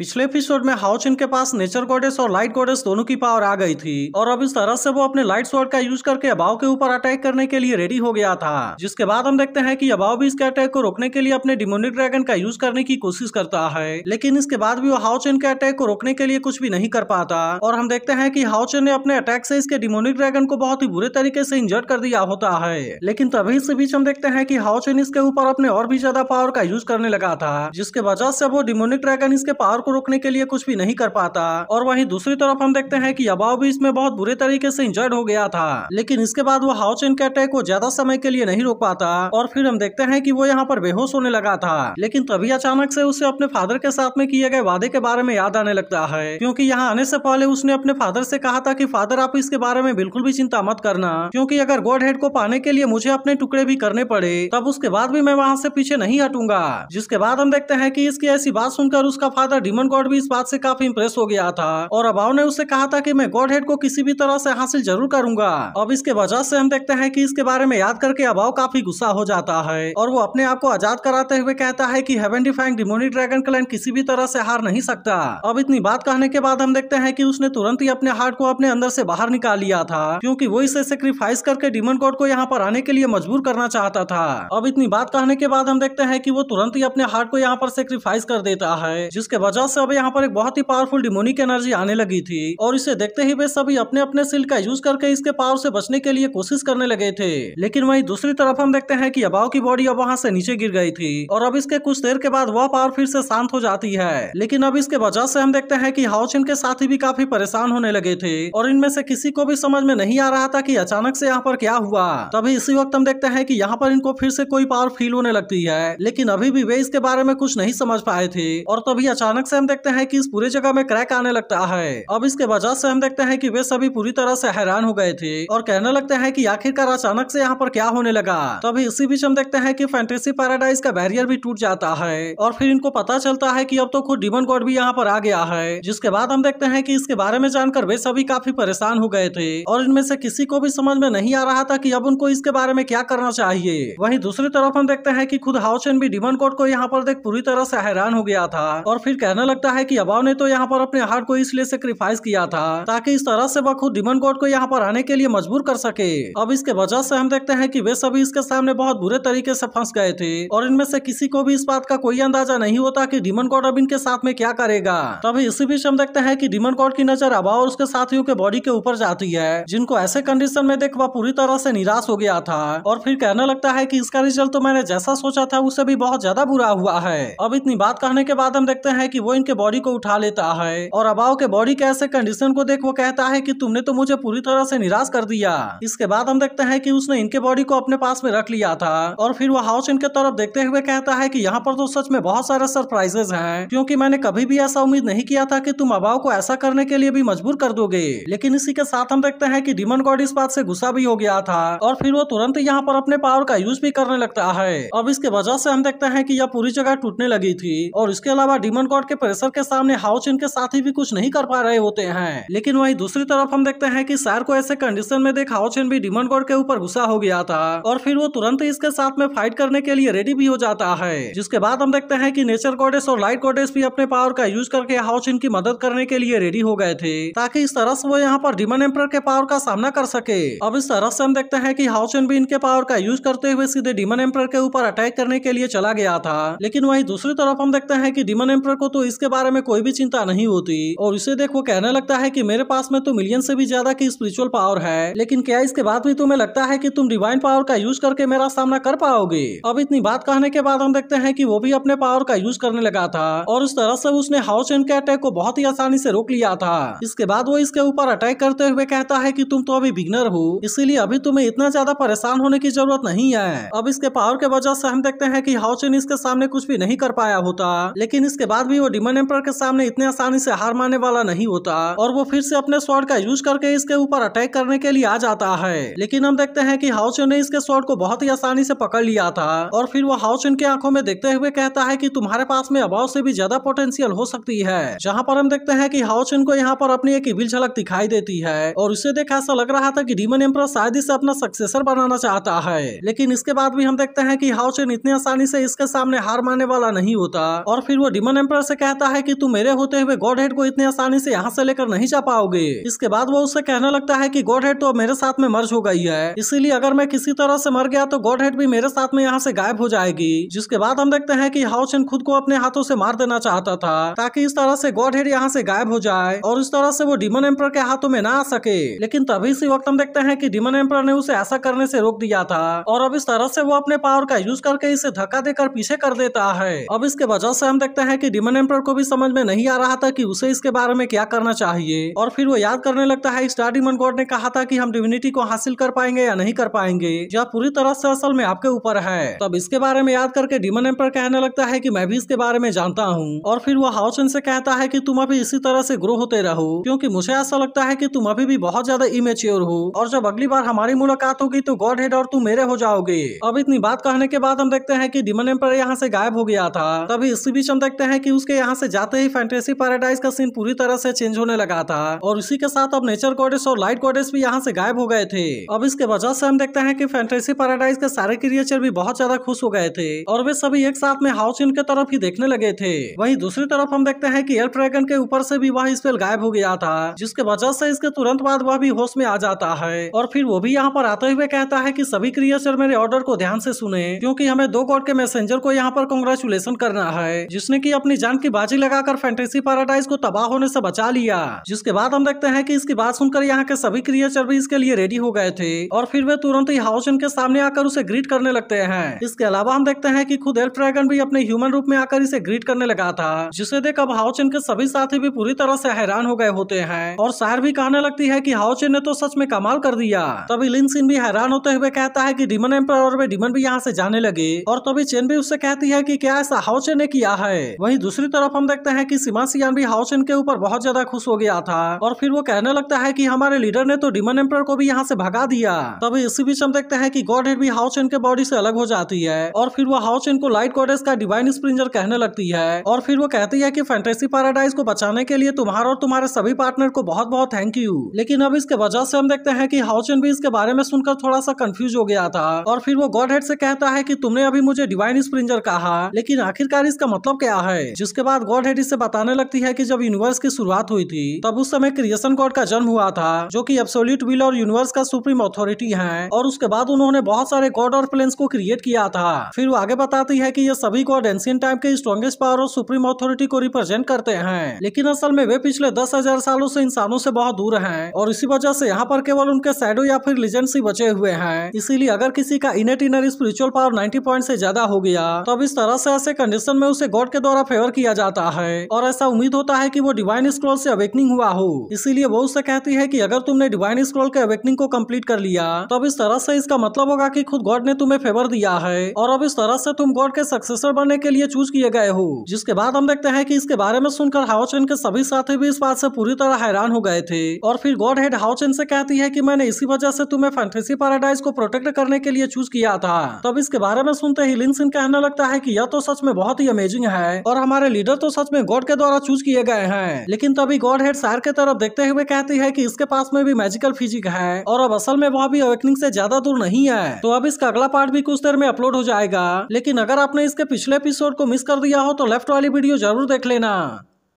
पिछले एपिसोड में हाउचिन के पास नेचर गोडेस और लाइट गोडेस दोनों की पावर आ गई थी और अब इस तरह से वो अपने लाइट स्वर्ड का यूज करके अबाव के ऊपर अटैक करने के लिए रेडी हो गया था जिसके बाद हम देखते हैं कि अबाव भी इसके अटैक को रोकने के लिए अपने डिमोनिक ड्रैगन का यूज करने की कोशिश करता है लेकिन इसके बाद भी वो हाउचिन के अटैक को रोकने के लिए कुछ भी नहीं कर पाता और हम देखते हैं की हाउचिन ने अपने अटैक से इसके डिमोनिक ड्रैगन को बहुत ही बुरे तरीके से इंजर्ट कर दिया होता है लेकिन तभी इस बीच हम देखते हैं की हाउचिन इसके ऊपर अपने और भी ज्यादा पावर का यूज करने लगा था जिसके वजह से वो डिमोनिक ड्रैगन इसके पावर को रोकने के लिए कुछ भी नहीं कर पाता और वहीं दूसरी तरफ हम देखते हैं कि अबाव भी इसमें बहुत बुरे तरीके से इंजर्ड हो गया था लेकिन इसके बाद वो हाउचेन के अटैक को ज्यादा समय के लिए नहीं रोक पाता और फिर हम देखते हैं कि वो यहाँ पर बेहोश होने लगा था लेकिन तभी अचानक से उसे अपने फादर के साथ में किए गए वादे के बारे में याद आने लगता है क्यूँकी यहाँ आने से पहले उसने अपने फादर से कहा था की फादर आप इसके बारे में बिल्कुल भी चिंता मत करना क्यूँकी अगर गोड हेड को पाने के लिए मुझे अपने टुकड़े भी करने पड़े तब उसके बाद भी मैं वहाँ से पीछे नहीं हटूंगा जिसके बाद हम देखते हैं की इसकी ऐसी बात सुनकर उसका फादर डिमन गॉड भी इस बात से काफी इम्प्रेस हो गया था और अबाव ने उसे कहा था कि मैं गॉड हेड को किसी भी तरह से हासिल जरूर करूंगा अब इसके वजह से हम देखते हैं कि इसके बारे में याद करके अबाव काफी गुस्सा हो जाता है और वो अपने आप को आजाद कराते हुए कहता है की heaven defying demonic dragon clan किसी भी तरह से हार नहीं सकता अब इतनी बात कहने के बाद हम देखते हैं की उसने तुरंत ही अपने हार्ट को अपने अंदर से बाहर निकाल लिया था क्यूँकी वो इसे सेक्रीफाइस करके डिमन गॉड को यहाँ पर आने के लिए मजबूर करना चाहता था अब इतनी बात कहने के बाद हम देखते हैं की वो तुरंत ही अपने हार्ट को यहाँ पर सेक्रीफाइस कर देता है जिसके वजह वजह से अब यहाँ पर एक बहुत ही पावरफुल डिमोनिक एनर्जी आने लगी थी और इसे देखते ही वे सभी अपने अपने सिल का यूज करके इसके पावर से बचने के लिए कोशिश करने लगे थे लेकिन वही दूसरी तरफ हम देखते हैं की अबाव की बॉडी अब वहाँ से नीचे गिर गई थी और अब इसके कुछ देर के बाद वह पावर फिर से शांत हो जाती है लेकिन अब इसके वजह से हम देखते हैं की हाउचिन के साथ भी काफी परेशान होने लगे थे और इनमें से किसी को भी समझ में नहीं आ रहा था की अचानक से यहाँ पर क्या हुआ तभी इसी वक्त हम देखते हैं की यहाँ पर इनको फिर से कोई पावर फील होने लगती है लेकिन अभी भी वे इसके बारे में कुछ नहीं समझ पाए थे और तभी अचानक से हम देखते हैं कि इस पूरी जगह में क्रैक आने लगता है अब इसके वजह से हम देखते हैं कि वे सभी पूरी तरह से हैरान हो गए थे और कहने लगते हैं कि आखिरकार अचानक से यहाँ पर क्या होने लगा तभी इसी बीच हम देखते हैं कि फैंटेसी पैराडाइज का बैरियर भी टूट जाता है और फिर इनको पता चलता है की अब तो खुद डिमन गॉड भी यहाँ पर आ गया है जिसके बाद हम देखते हैं की इसके बारे में जानकर वे सभी काफी परेशान हो गए थे और इनमें से किसी को भी समझ में नहीं आ रहा था की अब उनको इसके बारे में क्या करना चाहिए वही दूसरी तरफ हम देखते हैं की खुद हाउस भी डिमन गॉड को यहाँ पर देख पूरी तरह से हैरान हो गया था और फिर कहने कहना लगता है कि अबाव ने तो यहाँ पर अपने हार्ट को इसलिए सेक्रीफाइस किया था ताकि इस तरह से वह खुद डिमन गॉड को यहाँ पर आने के लिए मजबूर कर सके अब इसके वजह से हम देखते हैं कि वे सभी इसके सामने बहुत बुरे तरीके से फंस गए थे और इनमें से किसी को भी इस बात का कोई अंदाजा नहीं होता की डिमन गॉड अब इनके साथ में क्या करेगा तभी इसी बीच हम देखते हैं की डिमन गॉड की नजर अबाव और उसके साथियों के बॉडी के ऊपर जाती है जिनको ऐसे कंडीशन में देख वह पूरी तरह से निराश हो गया था और फिर कहने लगता है कि इसका रिजल्ट तो मैंने जैसा सोचा था उससे भी बहुत ज्यादा बुरा हुआ है अब इतनी बात कहने के बाद हम देखते हैं कि वो वो इनके बॉडी को उठा लेता है और अबाव के बॉडी के ऐसे कंडीशन को देख वो कहता है की तुमने तो मुझे पूरी तरह से निराश कर दिया इसके बाद हम देखते हैं की उसने इनके बॉडी को अपने पास में रख लिया था और फिर वो हाउस इनके तरफ देखते हुए कहता है की यहाँ पर तो सच में बहुत सारे सरप्राइजेज है क्यूँकी मैंने कभी भी ऐसा उम्मीद नहीं किया था की तुम अबाव को ऐसा करने के लिए भी मजबूर कर दोगे लेकिन इसी के साथ हम देखते हैं कि डिमन गॉड इस बात से गुस्सा भी हो गया था और फिर वो तुरंत यहाँ पर अपने पावर का यूज भी करने लगता है अब इसके वजह से हम देखते हैं कि यह पूरी जगह टूटने लगी थी और इसके अलावा डिमन गॉड के प्रेशर के सामने हाउस इनके साथी भी कुछ नहीं कर पा रहे होते हैं लेकिन वही दूसरी तरफ हम देखते हैं की सैर को ऐसे कंडीशन में देख हाउस भी डिमन गोड के ऊपर गुस्सा हो गया था और फिर वो तुरंत इसके साथ में फाइट करने के लिए रेडी भी हो जाता है जिसके बाद हम देखते हैं की नेचर गोडेस और लाइट गोडेस भी अपने पावर का यूज करके हाउस इनकी मदद करने के लिए रेडी हो गए थे ताकि इस तरह से वो यहाँ पर डिमन एम्पर के पावर का सामना कर सके अब इस तरह से हम देखते हैं कि हाउस भी इनके पावर का यूज करते हुए सीधे डिमन एम्पर के ऊपर अटैक करने के लिए चला गया था लेकिन वही दूसरी तरफ हम देखते हैं कि डिमन एम्पर को तो इसके बारे में कोई भी चिंता नहीं होती और उसे देख वो कहने लगता है की मेरे पास में तो मिलियन से भी ज्यादा की स्पिरिचुअल पावर है लेकिन क्या इसके बाद भी तुम्हें लगता है की तुम डिवाइन पावर का यूज करके मेरा सामना कर पाओगे अब इतनी बात कहने के बाद हम देखते हैं की वो भी अपने पावर का यूज करने लगा था और उस तरह से उसने हाउस एंड के अटैक को बहुत ही आसानी से रोक लिया था इसके बाद वो इसके ऊपर अटैक करते हुए कहता है कि तुम तो अभी बिगनर हो इसीलिए अभी तुम्हें इतना ज्यादा परेशान होने की जरूरत नहीं है अब इसके पावर के वजह से हम देखते हैं कि हाउस इसके सामने कुछ भी नहीं कर पाया होता लेकिन इसके बाद भी वो डिमन एम्पर के सामने इतने आसानी से हार मानने वाला नहीं होता और वो फिर से अपने स्वर्ड का यूज करके इसके ऊपर अटैक करने के लिए आ जाता है लेकिन हम देखते हैं कि हाउस ने इसके स्वर्ड को बहुत ही आसानी से पकड़ लिया था और फिर वो हाउचन के आंखों में देखते हुए कहता है की तुम्हारे पास में अभाव से भी ज्यादा पोटेंशियल हो सकती है जहाँ पर हम देखते हैं की हाउचन को यहाँ पर अपनी एक इविल झलक दिखाई देती है और उसे देख ऐसा लग रहा था की डिमन एम्पर शायद इसे अपना सक्सेसर बनाना चाहता है लेकिन इसके बाद भी हम देखते हैं की हाउचन इतनी आसानी से इसके सामने हार मानने वाला नहीं होता और फिर वो डिमन एम्पर से कह कहता है कि तुम मेरे होते हुए गॉड हेड को इतने आसानी से यहाँ से लेकर नहीं जा पाओगे इसके बाद वो उससे कहने लगता है की गॉड हेड तो मेरे साथ में मर्ज हो गई है इसीलिए अगर मैं किसी तरह से मर गया तो गॉड हेड भी मेरे साथ में यहाँ से गायब हो जाएगी जिसके बाद हम देखते हैं की हाउसेन खुद को अपने हाथों से मार देना चाहता था ताकि इस तरह से गॉड हेड यहाँ से गायब हो जाए और इस तरह से वो डिमन एम्पर के हाथों में ना आ सके लेकिन तभी इसी वक्त हम देखते हैं की डिमन एम्पर ने उसे ऐसा करने से रोक दिया था और अब इस तरह से वो अपने पावर का यूज करके इसे धक्का देकर पीछे कर देता है अब इसके वजह से हम देखते हैं कि डिमन कैम्पर को भी समझ में नहीं आ रहा था कि उसे इसके बारे में क्या करना चाहिए और फिर वो याद करने लगता है स्टार डिमन गॉड ने कहा था कि हम डिविनिटी को हासिल कर पाएंगे या नहीं कर पाएंगे यह पूरी तरह से असल में आपके ऊपर है तब इसके बारे में याद करके डिमन एम्पर कहने लगता है की मैं भी इसके बारे में जानता हूँ और फिर वो हाउचन से कहता है की तुम अभी इसी तरह से ग्रो होते रहो क्यूँकी मुझे ऐसा लगता है की तुम अभी भी बहुत ज्यादा इमेच्योर हो और जब अगली बार हमारी मुलाकात होगी तो गॉड हेड और तुम मेरे हो जाओगे अब इतनी बात कहने के बाद हम देखते हैं की डिमन एम्पर यहाँ से गायब हो गया था तभी इसी बीच हम देखते हैं की उसके यहाँ से जाते ही फैंटेसी पैराडाइज का सीन पूरी तरह से चेंज होने लगा था और उसी के साथ अब नेचर गॉडेस और लाइट गॉडेस भी यहाँ से गायब हो गए थे अब इसके वजह से हम देखते हैं कि फैंटेसी पैराडाइज के सारे क्रिएचर भी बहुत ज्यादा खुश हो गए थे और वे सभी एक साथ में हाउस इनके तरफ ही देखने लगे थे वही दूसरी तरफ हम देखते हैं की एयर ड्रैगन के ऊपर से भी वह स्पेल गायब हो गया था जिसके वजह से इसके तुरंत बाद वह भी होश में आ जाता है और फिर वो भी यहाँ पर आते हुए कहता है की सभी क्रिएचर मेरे ऑर्डर को ध्यान से सुने क्यूँकी हमें दो गॉड के मैसेजर को यहाँ पर कॉन्ग्रेचुलेसन करना है जिसने की अपनी जान की की बाजी लगाकर फैंटेसी पैराडाइज को तबाह होने से बचा लिया जिसके बाद हम देखते हैं कि इसकी बात सुनकर यहाँ के सभी क्रिएचर भी इसके लिए रेडी हो गए थे और फिर वे तुरंत ही हाउस इनके सामने आकर उसे ग्रीट करने लगते हैं इसके अलावा हम देखते हैं की खुद एल ड्रैगन भी अपने ह्यूमन रूप में आकर इसे ग्रीट करने लगा था जिसे देख अब हाउस इनके सभी साथी भी पूरी तरह से हैरान हो गए होते हैं और शायर भी कहने लगती है की हाउस ने तो सच में कमाल कर दिया तभी लिंग सिंह भी हैरान होते हुए कहता है की डिमन एम्पर और डिमन भी यहाँ से जाने लगे और तभी चेन भी उससे कहती है की क्या ऐसा हाउचिन ने किया है वही दूसरी तरफ हम देखते हैं कि सीमा सियान भी हाउस के ऊपर बहुत ज्यादा खुश हो गया था और फिर वो कहने लगता है कि हमारे लीडर ने तो डिमन एम्पर को भी यहाँ से भगा दिया तभी इसी बीच हम देखते हैं कि गॉड हेड भी हाउस के बॉडी से अलग हो जाती है और फिर वो हाउस को लाइट गॉडेस का डिवाइन स्प्रिंजर कहने लगती है और फिर वो कहती है की फैंटेसी पैराडाइज को बचाने के लिए तुम्हारा और तुम्हारे सभी पार्टनर को बहुत बहुत थैंक यू लेकिन अब इसके वजह से हम देखते हैं की हाउस भी इसके बारे में सुनकर थोड़ा सा कंफ्यूज हो गया था और फिर वो गॉड हेड से कहता है की तुमने अभी मुझे डिवाइन स्प्रिंजर कहा लेकिन आखिरकार इसका मतलब क्या है जिसके बाद बाद गॉड हेड इसे बताने लगती है कि जब यूनिवर्स की शुरुआत हुई थी तब उस समय क्रिएशन गॉड का जन्म हुआ था जो कि एब्सोल्यूट विल और यूनिवर्स का सुप्रीम अथॉरिटी है और उसके बाद उन्होंने बहुत सारे गॉड और प्लेन्स को क्रिएट किया था फिर वो आगे बताती है की ये सभी गॉड एंशियन टाइम के स्ट्रॉन्गेस्ट पावर और सुप्रीम अथॉरिटी को रिप्रेजेंट करते हैं लेकिन असल में वे पिछले दस हजार सालों से इंसानों से बहुत दूर है और इसी वजह से यहाँ पर केवल उनके सैडो या फिर लिजेंड ही बचे हुए हैं इसीलिए अगर किसी का innate inner spiritual power ninety point से ज्यादा हो गया तो अब इस तरह से ऐसे कंडीशन में उसे गॉड के द्वारा फेवर किया जाता है और ऐसा उम्मीद होता है कि वो डिवाइन स्क्रॉल से अवेकनिंग हुआ हो इसीलिए वो उससे कहती है कि अगर तुमने डिवाइन स्क्रॉल के अवेकनिंग को कंप्लीट कर लिया तो अब इस तरह से इसका मतलब होगा कि खुद गॉड ने तुम्हें फेवर दिया है और अब इस तरह से तुम गॉड के सक्सेसर बनने के लिए चूज किए गए हो जिसके बाद हम देखते हैं की इसके बारे में सुनकर हाउचेन के सभी साथी भी इस बात से पूरी तरह हैरान हो गए थे और फिर गॉड हेड हाउचेन से कहती है की मैंने इसी वजह से तुम्हें फैंटेसी पैराडाइज को प्रोटेक्ट करने के लिए चूज किया था तब इसके बारे में सुनते ही लिंसिन कहने लगता है की यह तो सच में बहुत ही अमेजिंग है और हमारे लीडर लीडर तो सच में गॉड के द्वारा चूज किए गए हैं लेकिन तभी गॉड हेड सार के तरफ देखते हुए कहती है की इसके पास में भी मैजिकल फिजिक है और अब असल में वह भी अवेकनिंग से ज्यादा दूर नहीं है तो अब इसका अगला पार्ट भी कुछ देर में अपलोड हो जाएगा लेकिन अगर आपने इसके पिछले एपिसोड को मिस कर दिया हो तो लेफ्ट वाली वीडियो जरूर देख लेना